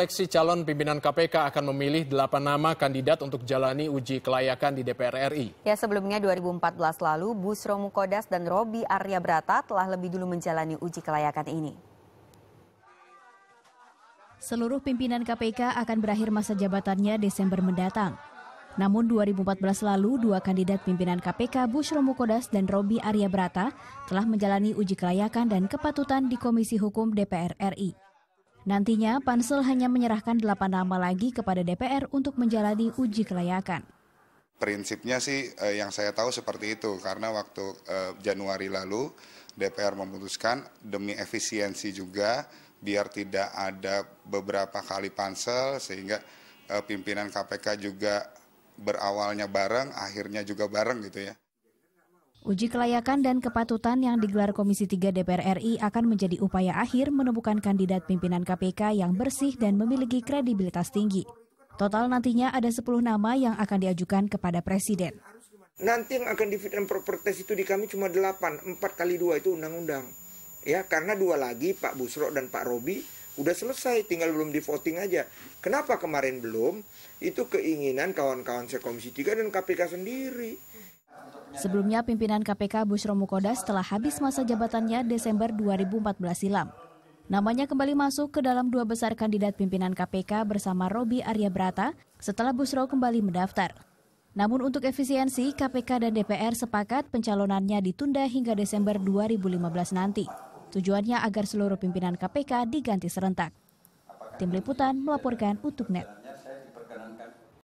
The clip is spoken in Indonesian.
Seleksi calon pimpinan KPK akan memilih 8 nama kandidat untuk jalani uji kelayakan di DPR RI. Ya, sebelumnya 2014 lalu Busro Mukodas dan Robi Arya Brata telah lebih dulu menjalani uji kelayakan ini. Seluruh pimpinan KPK akan berakhir masa jabatannya Desember mendatang. Namun 2014 lalu, dua kandidat pimpinan KPK Bushro Mukodas dan Robi Arya Brata telah menjalani uji kelayakan dan kepatutan di Komisi Hukum DPR RI. Nantinya, pansel hanya menyerahkan delapan nama lagi kepada DPR untuk menjalani uji kelayakan. Prinsipnya sih eh, yang saya tahu seperti itu, karena waktu eh, Januari lalu DPR memutuskan demi efisiensi juga, biar tidak ada beberapa kali pansel, sehingga eh, pimpinan KPK juga berawalnya bareng, akhirnya juga bareng gitu ya. Uji kelayakan dan kepatutan yang digelar Komisi 3 DPR RI akan menjadi upaya akhir menemukan kandidat pimpinan KPK yang bersih dan memiliki kredibilitas tinggi. Total nantinya ada 10 nama yang akan diajukan kepada Presiden. Nanti yang akan di fit and proper test itu di kami cuma 8, 4 kali 2 itu undang-undang. Ya, karena dua lagi Pak Busro dan Pak Robi udah selesai, tinggal belum di voting aja. Kenapa kemarin belum? Itu keinginan kawan-kawan saya Komisi 3 dan KPK sendiri. Sebelumnya pimpinan KPK Bushro Mukodas telah habis masa jabatannya Desember 2014 silam. Namanya kembali masuk ke dalam dua besar kandidat pimpinan KPK bersama Robi Arya Brata setelah Bushro kembali mendaftar. Namun untuk efisiensi, KPK dan DPR sepakat pencalonannya ditunda hingga Desember 2015 nanti. Tujuannya agar seluruh pimpinan KPK diganti serentak. Tim Liputan melaporkan untuk NET.